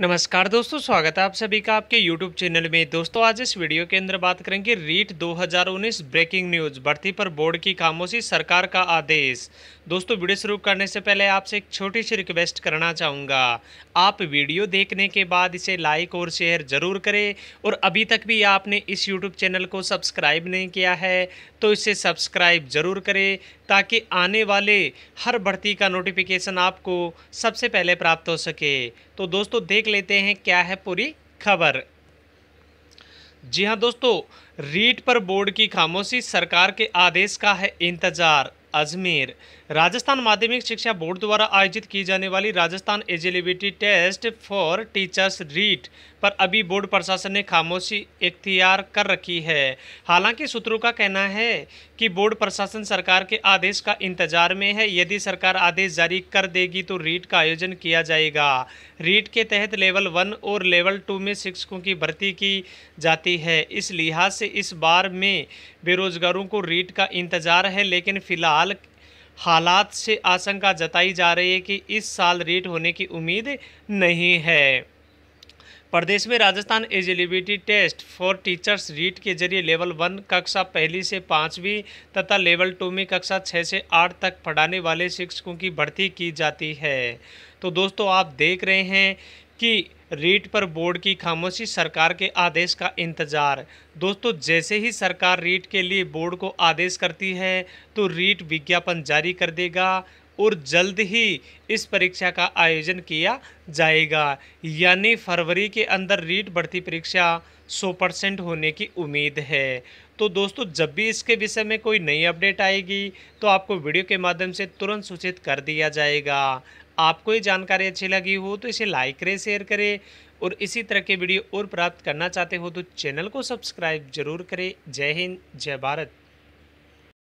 नमस्कार दोस्तों स्वागत है आप सभी का आपके यूट्यूब चैनल में दोस्तों आज इस वीडियो के अंदर बात करेंगे रीट 2019 ब्रेकिंग न्यूज भर्ती पर बोर्ड की खामोशी सरकार का आदेश दोस्तों वीडियो शुरू करने से पहले आपसे एक छोटी सी रिक्वेस्ट करना चाहूँगा आप वीडियो देखने के बाद इसे लाइक और शेयर जरूर करें और अभी तक भी आपने इस यूट्यूब चैनल को सब्सक्राइब नहीं किया है तो इसे सब्सक्राइब जरूर करें ताकि आने वाले हर भर्ती का नोटिफिकेशन आपको सबसे पहले प्राप्त हो सके तो दोस्तों देख देख लेते हैं क्या है पूरी खबर जी हाँ दोस्तों रीट पर बोर्ड की खामोशी सरकार के आदेश का है इंतजार अजमेर राजस्थान माध्यमिक शिक्षा बोर्ड द्वारा आयोजित की जाने वाली Rajasthan eligibility test for teachers REET पर अभी बोर्ड प्रशासन ने खामोशी इख्तियार कर रखी है हालांकि सूत्रों का कहना है कि बोर्ड प्रशासन सरकार के आदेश का इंतजार में है यदि सरकार आदेश जारी कर देगी तो रीट का आयोजन किया जाएगा रीट के तहत लेवल वन और लेवल टू में शिक्षकों की भर्ती की जाती है इस लिहाज से इस बार में बेरोजगारों को रीट का इंतजार है लेकिन फिलहाल हाल हालात से आशंका जताई जा रही है कि इस साल रेट होने की उम्मीद नहीं है प्रदेश में Rajasthan eligibility test for teachers REET के जरिए लेवल वन कक्षा पहली से पाँचवीं तथा लेवल टू में कक्षा छः से आठ तक पढ़ाने वाले शिक्षकों की भर्ती की जाती है तो दोस्तों आप देख रहे हैं कि रीट पर बोर्ड की खामोशी सरकार के आदेश का इंतजार दोस्तों जैसे ही सरकार रीट के लिए बोर्ड को आदेश करती है तो रीट विज्ञापन जारी कर देगा और जल्द ही इस परीक्षा का आयोजन किया जाएगा यानी फरवरी के अंदर रीट बढ़ती परीक्षा 100 परसेंट होने की उम्मीद है तो दोस्तों जब भी इसके विषय में कोई नई अपडेट आएगी तो आपको वीडियो के माध्यम से तुरंत सूचित कर दिया जाएगा आपको ये जानकारी अच्छी लगी हो तो इसे लाइक करें शेयर करें और इसी तरह के वीडियो और प्राप्त करना चाहते हो तो चैनल को सब्सक्राइब जरूर करें जय हिंद जय भारत